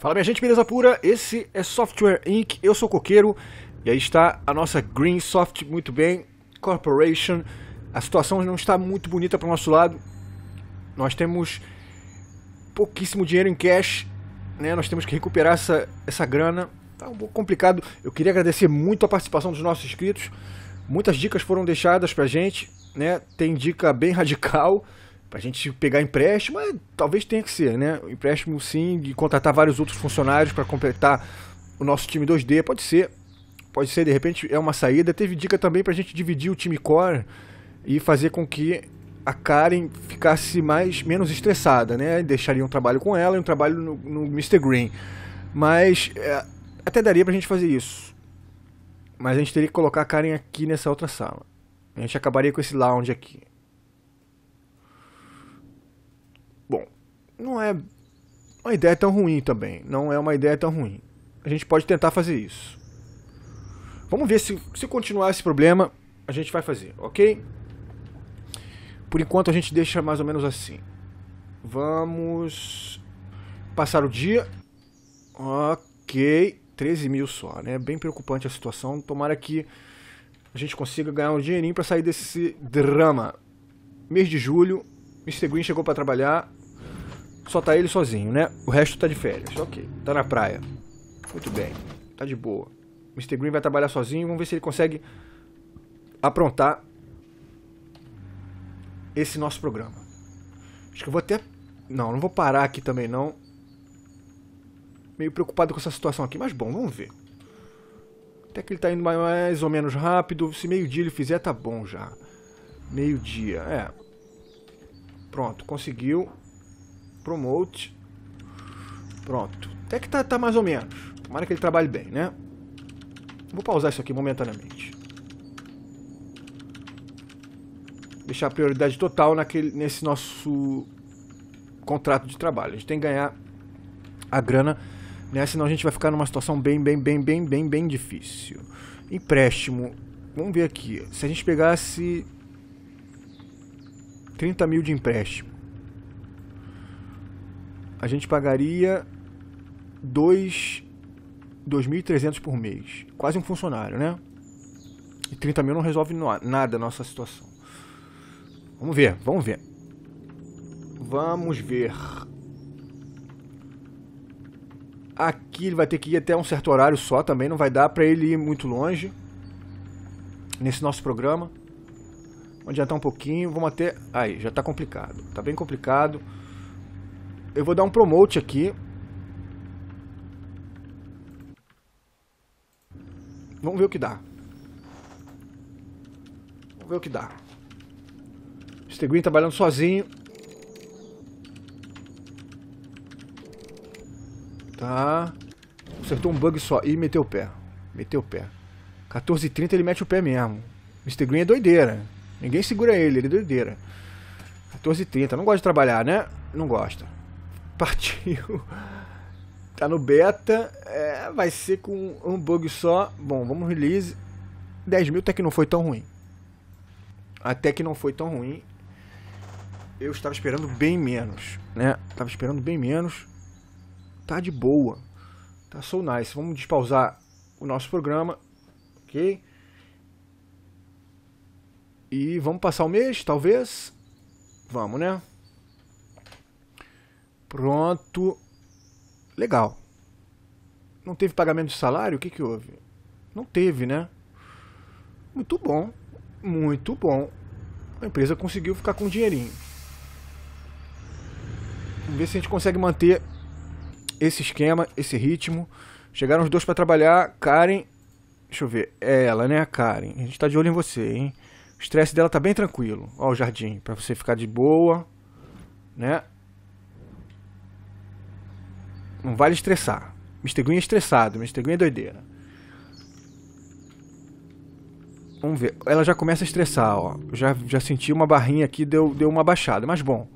Fala minha gente, beleza pura? Esse é Software Inc. Eu sou Coqueiro e aí está a nossa Green Soft muito bem Corporation. A situação não está muito bonita para o nosso lado. Nós temos pouquíssimo dinheiro em cash, né? Nós temos que recuperar essa essa grana. Tá um pouco complicado. Eu queria agradecer muito a participação dos nossos inscritos. Muitas dicas foram deixadas pra gente, né? Tem dica bem radical para a gente pegar empréstimo, é, talvez tenha que ser, né? Empréstimo sim, de contratar vários outros funcionários para completar o nosso time 2D, pode ser. Pode ser, de repente é uma saída. Teve dica também para a gente dividir o time core e fazer com que a Karen ficasse mais menos estressada, né? Deixaria um trabalho com ela e um trabalho no, no Mr. Green. Mas é, até daria para a gente fazer isso. Mas a gente teria que colocar a Karen aqui nessa outra sala. A gente acabaria com esse lounge aqui. não é uma ideia tão ruim também. Não é uma ideia tão ruim. A gente pode tentar fazer isso. Vamos ver se, se continuar esse problema, a gente vai fazer, ok? Por enquanto a gente deixa mais ou menos assim. Vamos passar o dia. Ok. 13 mil só, né? Bem preocupante a situação. Tomara que a gente consiga ganhar um dinheirinho para sair desse drama. Mês de julho, Mr. Green chegou para trabalhar. Só tá ele sozinho, né? O resto tá de férias. Ok. Tá na praia. Muito bem. Tá de boa. Mr. Green vai trabalhar sozinho. Vamos ver se ele consegue aprontar esse nosso programa. Acho que eu vou até... Não, não vou parar aqui também, não. Meio preocupado com essa situação aqui. Mas bom, vamos ver. Até que ele tá indo mais ou menos rápido. Se meio-dia ele fizer, tá bom já. Meio-dia, é. Pronto, conseguiu. Promote. Pronto. Até que tá, tá mais ou menos. Tomara que ele trabalhe bem, né? Vou pausar isso aqui momentaneamente. Deixar a prioridade total naquele, nesse nosso contrato de trabalho. A gente tem que ganhar a grana, né? Senão a gente vai ficar numa situação bem, bem, bem, bem, bem, bem difícil. Empréstimo. Vamos ver aqui. Se a gente pegasse 30 mil de empréstimo a gente pagaria dois, 2.300 por mês. Quase um funcionário, né? E 30 mil não resolve nada a nossa situação. Vamos ver, vamos ver. Vamos ver. Aqui ele vai ter que ir até um certo horário só também. Não vai dar para ele ir muito longe. Nesse nosso programa. Vamos adiantar um pouquinho. Vamos até... Aí, já está complicado. Está bem complicado. Eu vou dar um promote aqui. Vamos ver o que dá. Vamos ver o que dá. Steguin trabalhando sozinho. Tá. Acertou um bug só. e meteu o pé. Meteu o pé. 14h30 ele mete o pé mesmo. Mr. Green é doideira. Ninguém segura ele, ele é doideira. 14h30. Não gosta de trabalhar, né? Não gosta. Partiu. Tá no beta. É, vai ser com um bug só. Bom, vamos release. 10 mil até que não foi tão ruim. Até que não foi tão ruim. Eu estava esperando bem menos, né? estava esperando bem menos. Tá de boa. Tá so nice. Vamos despausar o nosso programa. Ok? E vamos passar o mês, talvez? Vamos, né? Pronto. Legal. Não teve pagamento de salário? O que, que houve? Não teve, né? Muito bom. Muito bom. A empresa conseguiu ficar com um dinheirinho. Vamos ver se a gente consegue manter esse esquema, esse ritmo. Chegaram os dois para trabalhar. Karen. Deixa eu ver. É ela, né, Karen? A gente tá de olho em você, hein? O estresse dela tá bem tranquilo. Ó, o jardim. para você ficar de boa, né? Não vale estressar. Mr. Green é estressado, Mr. Green é doideira. Vamos ver. Ela já começa a estressar, ó. Já, já senti uma barrinha aqui, deu, deu uma baixada, mas bom.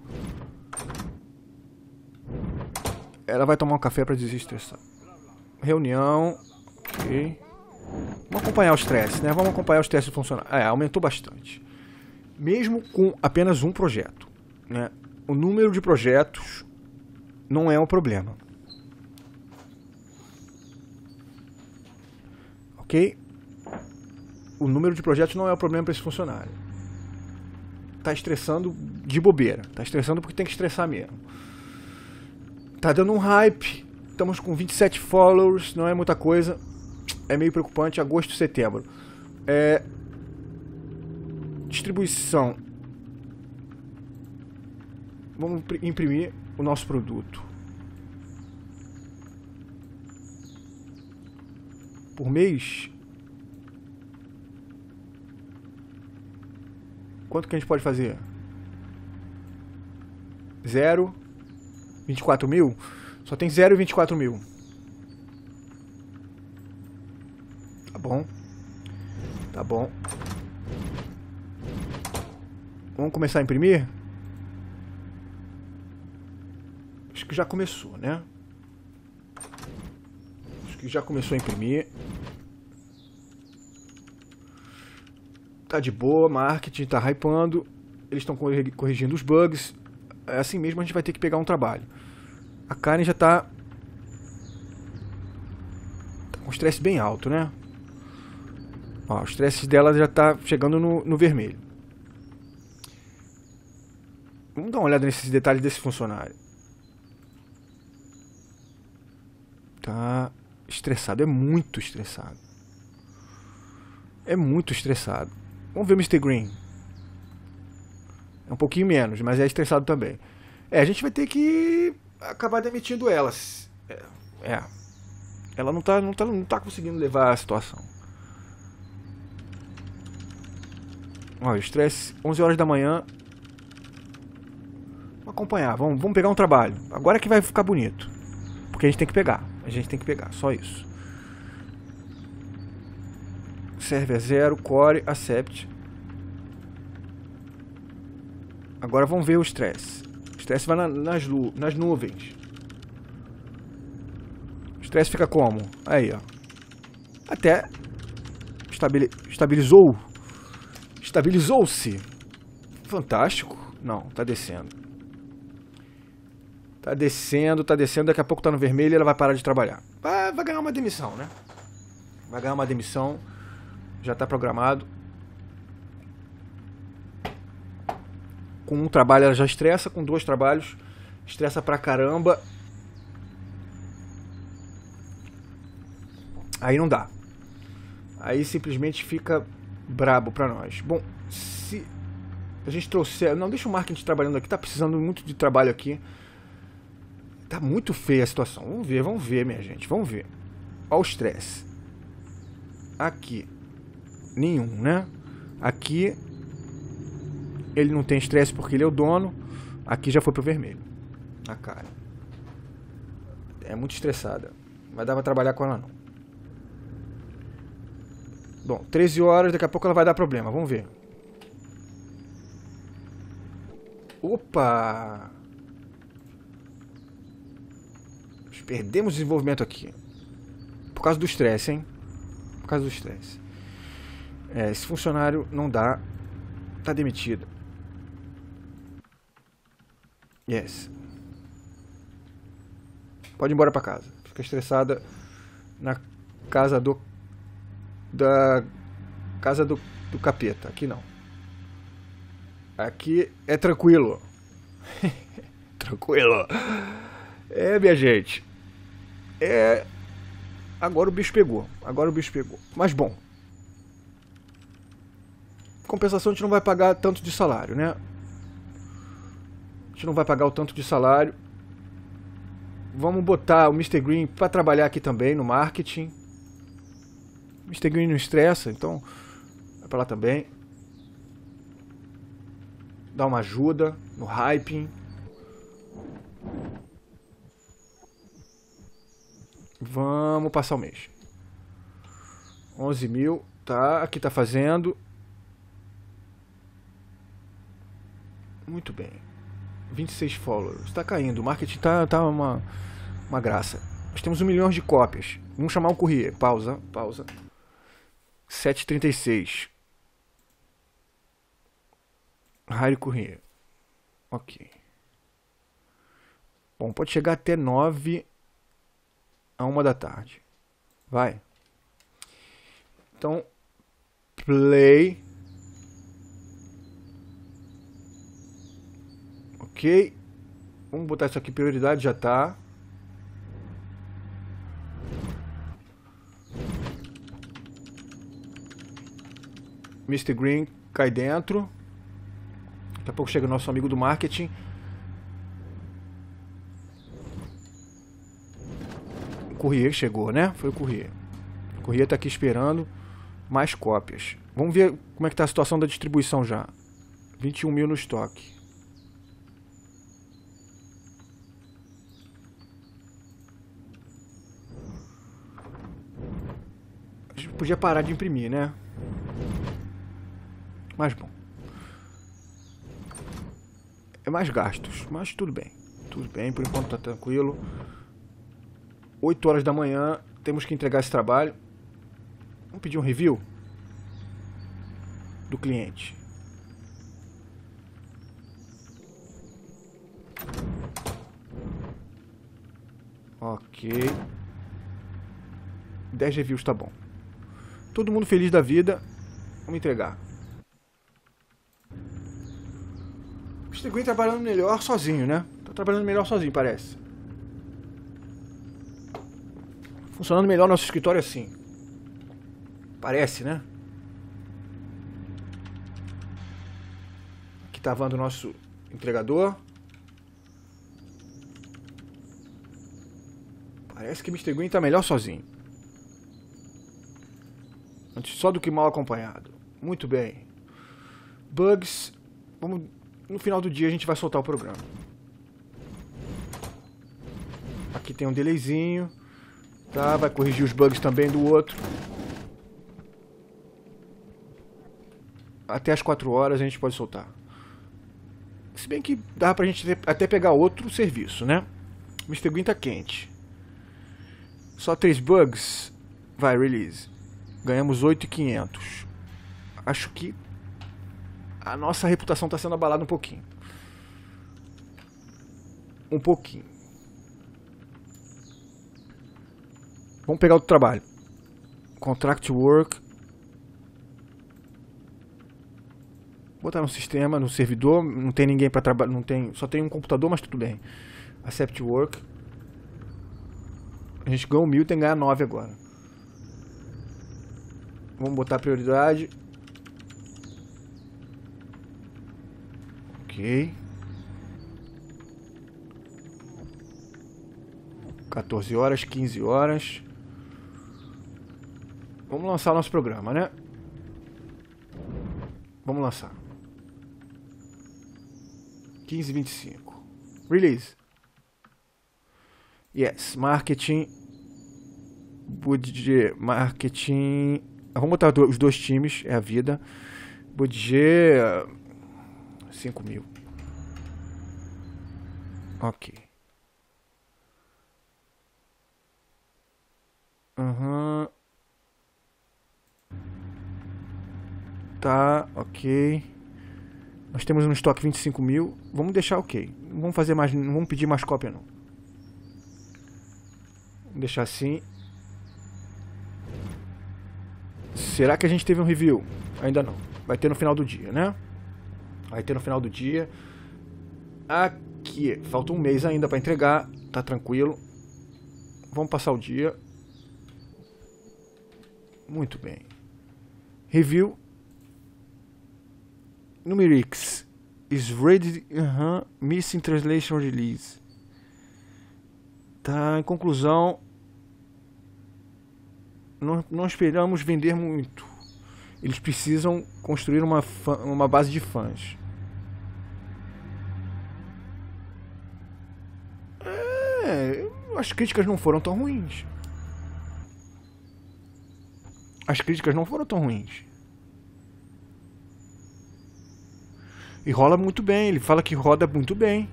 Ela vai tomar um café pra desestressar. Reunião. Ok. Vamos acompanhar o estresse, né? Vamos acompanhar o estresse funcionar. É, aumentou bastante. Mesmo com apenas um projeto, né? O número de projetos não é um problema. ok? O número de projetos não é o problema para esse funcionário. Tá estressando de bobeira. Tá estressando porque tem que estressar mesmo. Tá dando um hype. Estamos com 27 followers, não é muita coisa. É meio preocupante. Agosto, setembro. É... Distribuição. Vamos imprimir o nosso produto. por mês. Quanto que a gente pode fazer? Zero. 24 mil? Só tem zero e 24 mil. Tá bom. Tá bom. Vamos começar a imprimir? Acho que já começou, né? Acho que já começou a imprimir. tá de boa, marketing tá hypando, eles estão corrigindo os bugs. É assim mesmo a gente vai ter que pegar um trabalho. A Karen já tá, tá com um estresse bem alto, né? Ó, o estresse dela já tá chegando no, no vermelho. Vamos dar uma olhada nesses detalhes desse funcionário. Tá estressado, é muito estressado. É muito estressado. Vamos ver o Mr. Green. É um pouquinho menos, mas é estressado também. É, a gente vai ter que acabar demitindo elas. É. é. Ela não tá, não, tá, não tá conseguindo levar a situação. Olha, estresse, 11 horas da manhã. Vamos acompanhar, vamos, vamos pegar um trabalho. Agora é que vai ficar bonito. Porque a gente tem que pegar. A gente tem que pegar, só isso server zero core, accept. Agora vamos ver o stress. O stress vai na, nas, nas nuvens. O stress fica como? Aí, ó. Até estabili estabilizou. Estabilizou-se. Fantástico. Não, tá descendo. Tá descendo, tá descendo, daqui a pouco tá no vermelho e ela vai parar de trabalhar. Vai, vai ganhar uma demissão, né? Vai ganhar uma demissão já está programado. Com um trabalho ela já estressa, com dois trabalhos estressa pra caramba. Aí não dá. Aí simplesmente fica brabo pra nós. Bom, se a gente trouxer. Não, deixa o marketing trabalhando aqui, tá precisando muito de trabalho aqui. Tá muito feia a situação. Vamos ver, vamos ver, minha gente, vamos ver. Olha o estresse. Aqui nenhum, né? Aqui ele não tem estresse porque ele é o dono. Aqui já foi pro vermelho. A cara. É muito estressada. Vai dar pra trabalhar com ela não. Bom, 13 horas, daqui a pouco ela vai dar problema, vamos ver. Opa! perdemos desenvolvimento aqui. Por causa do estresse, hein? Por causa do estresse. É, esse funcionário não dá, tá demitido. Yes. Pode ir embora para casa. Fica estressada na casa do da casa do, do capeta. Aqui não. Aqui é tranquilo. tranquilo. É, minha gente. É agora o bicho pegou. Agora o bicho pegou. Mas bom, compensação, a gente não vai pagar tanto de salário, né? A gente não vai pagar o tanto de salário. Vamos botar o Mr. Green para trabalhar aqui também no marketing. Mr. Green não estressa, então vai para lá também. Dá uma ajuda no hyping. Vamos passar o mês. 11 mil, tá? Aqui tá fazendo. Muito bem. 26 followers. Está caindo. O marketing tá, tá uma, uma graça. Nós temos um milhão de cópias. Vamos chamar o courier. Pausa, pausa. 736. Rádio courier. Ok. Bom, pode chegar até 9 a 1 da tarde. Vai. Então, play. Ok. Vamos botar isso aqui, prioridade já tá. Mr. Green cai dentro. Daqui a pouco chega o nosso amigo do marketing. O courier chegou, né? Foi o courier. O courier tá aqui esperando mais cópias. Vamos ver como é que tá a situação da distribuição já. 21 mil no estoque. podia parar de imprimir, né? Mas bom. É mais gastos, mas tudo bem. Tudo bem, por enquanto tá tranquilo. 8 horas da manhã, temos que entregar esse trabalho. Vamos pedir um review do cliente. Ok. 10 reviews tá bom. Todo mundo feliz da vida. Vamos entregar. Steguin trabalhando melhor sozinho, né? Tá trabalhando melhor sozinho, parece. Funcionando melhor nosso escritório é assim. Parece, né? Aqui tá vando o nosso entregador. Parece que Mr. Green tá melhor sozinho. Antes só do que mal acompanhado. Muito bem. Bugs, vamos, no final do dia a gente vai soltar o programa. Aqui tem um delayzinho. Tá, vai corrigir os bugs também do outro. Até as 4 horas a gente pode soltar. Se bem que dá pra gente até pegar outro serviço, né? Mr. Green tá quente. Só três bugs? Vai, release ganhamos 8,500. Acho que a nossa reputação está sendo abalada um pouquinho. Um pouquinho. Vamos pegar outro trabalho. Contract work. Botar no sistema, no servidor. Não tem ninguém para trabalhar. Não tem. Só tem um computador, mas tudo bem. Accept work. A gente ganhou mil, tem que ganhar 9 agora. Vamos botar prioridade. Ok. 14 horas, 15 horas. Vamos lançar nosso programa, né? Vamos lançar. 15 25. Release. Yes, marketing budget marketing ah, vamos botar os dois times, é a vida. Budget. 5 ah, mil. Ok. Aham. Uhum. Tá, ok. Nós temos um estoque 25 mil. Vamos deixar ok. Não vamos fazer mais. Não vamos pedir mais cópia não. Vamos deixar assim. Será que a gente teve um review? Ainda não. Vai ter no final do dia, né? Vai ter no final do dia. Aqui, falta um mês ainda para entregar, tá tranquilo. Vamos passar o dia. Muito bem. Review. Numerix is ready. Uh missing translation release. Tá, em conclusão, não, não esperamos vender muito. Eles precisam construir uma, fã, uma base de fãs. É, as críticas não foram tão ruins. As críticas não foram tão ruins. E rola muito bem, ele fala que roda muito bem.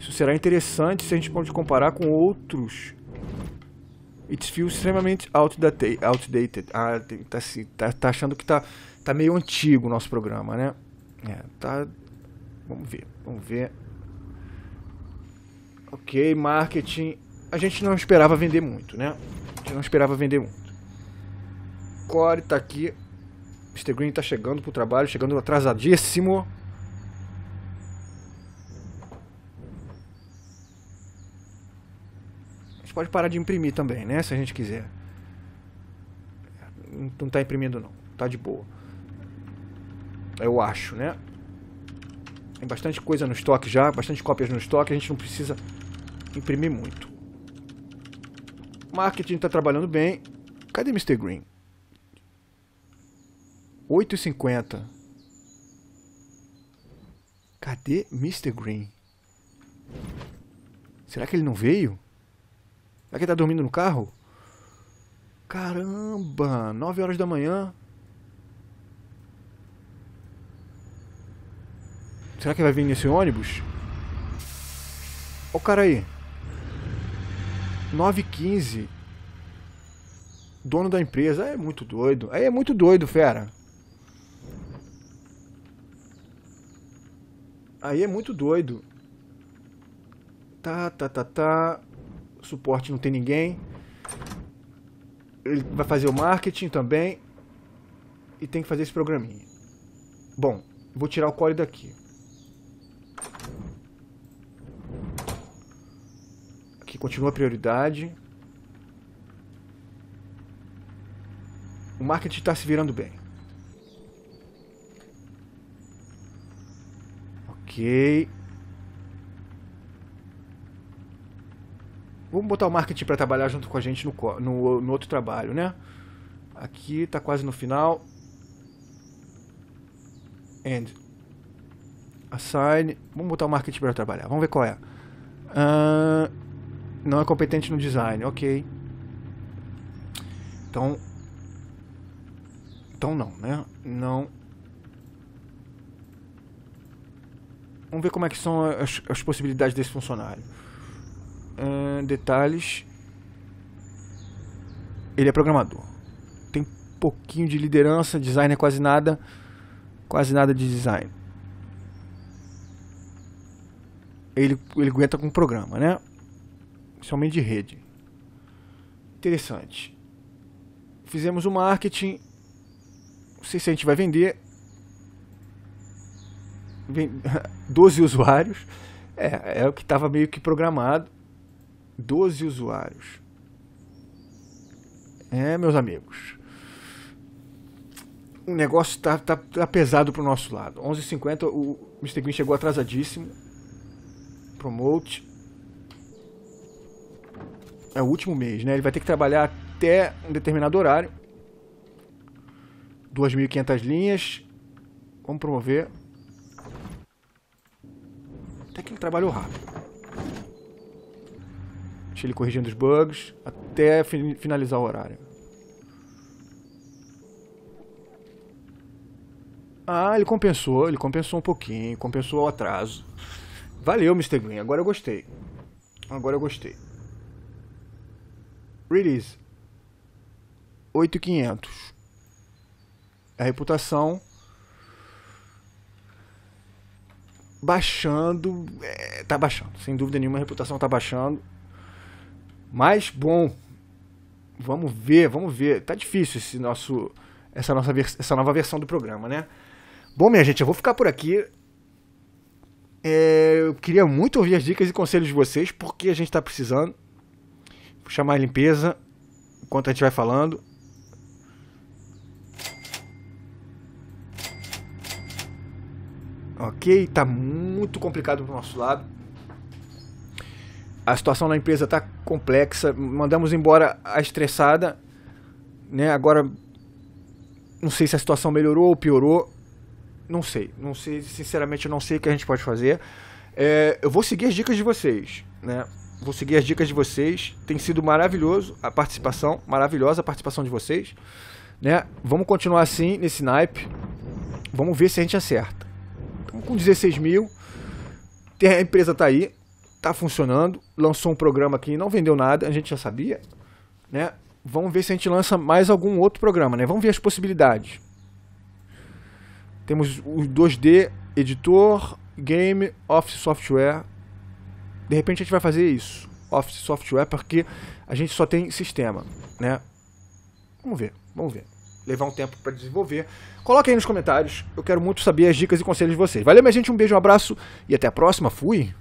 Isso será interessante se a gente pode comparar com outros It's feel extremamente outdated. Ah, tá, tá, tá, achando que tá, tá meio antigo o nosso programa, né? É, tá. Vamos ver, vamos ver. Ok, marketing. A gente não esperava vender muito, né? A gente não esperava vender muito. Core tá aqui. Mr. Green tá chegando pro trabalho, chegando atrasadíssimo. gente pode parar de imprimir também, né? Se a gente quiser. Não está imprimindo não, tá de boa. Eu acho, né? Tem bastante coisa no estoque já, bastante cópias no estoque, a gente não precisa imprimir muito. Marketing está trabalhando bem. Cadê Mr. Green? 8,50. Cadê Mr. Green? Será que ele não veio? Aqui tá dormindo no carro? Caramba, 9 horas da manhã. Será que vai vir nesse ônibus? Olha o cara aí. 9h15. Dono da empresa. É muito doido. Aí é muito doido, fera. Aí é muito doido. Tá, tá, tá, tá suporte não tem ninguém. Ele vai fazer o marketing também. E tem que fazer esse programinha. Bom, vou tirar o core daqui. Aqui continua a prioridade. O marketing está se virando bem. Ok. Vamos botar o marketing para trabalhar junto com a gente no, no, no outro trabalho, né? Aqui está quase no final. And assign. Vamos botar o marketing para trabalhar. Vamos ver qual é. Uh, não é competente no design, ok. Então, então não, né? Não. Vamos ver como é que são as, as possibilidades desse funcionário detalhes. Ele é programador. Tem pouquinho de liderança, design é quase nada. Quase nada de design. Ele, ele aguenta com programa, né? Principalmente de rede. Interessante. Fizemos o marketing. Não sei se a gente vai vender. 12 usuários. É, é o que estava meio que programado. 12 usuários. É, meus amigos. O negócio tá, tá, tá pesado pro nosso lado. 11h50, o Mr. Green chegou atrasadíssimo. Promote. É o último mês, né? Ele vai ter que trabalhar até um determinado horário. 2.500 linhas. Vamos promover. Até que ele trabalhou rápido ele corrigindo os bugs, até finalizar o horário. Ah, ele compensou, ele compensou um pouquinho, compensou o atraso. Valeu, Mr. Green, agora eu gostei. Agora eu gostei. Release. 8500. A reputação baixando, é, tá baixando, sem dúvida nenhuma a reputação tá baixando. Mas, bom, vamos ver, vamos ver. Tá difícil esse nosso, essa, nossa, essa nova versão do programa, né? Bom, minha gente, eu vou ficar por aqui. É, eu queria muito ouvir as dicas e conselhos de vocês, porque a gente está precisando. Vou chamar a limpeza enquanto a gente vai falando. Ok, tá muito complicado pro nosso lado a situação na empresa está complexa, mandamos embora a estressada, né? Agora não sei se a situação melhorou ou piorou, não sei, não sei, sinceramente eu não sei o que a gente pode fazer. É, eu vou seguir as dicas de vocês, né? Vou seguir as dicas de vocês. Tem sido maravilhoso a participação, maravilhosa a participação de vocês, né? Vamos continuar assim nesse naipe. Vamos ver se a gente acerta. Estamos com 16 mil, a empresa está aí, tá funcionando. Lançou um programa que não vendeu nada, a gente já sabia, né? Vamos ver se a gente lança mais algum outro programa, né? Vamos ver as possibilidades. Temos o 2D editor, game, office software. De repente a gente vai fazer isso, office software, porque a gente só tem sistema, né? Vamos ver, vamos ver. Levar um tempo para desenvolver. Coloque aí nos comentários. Eu quero muito saber as dicas e conselhos de vocês. Valeu, minha gente. Um beijo, um abraço e até a próxima. Fui!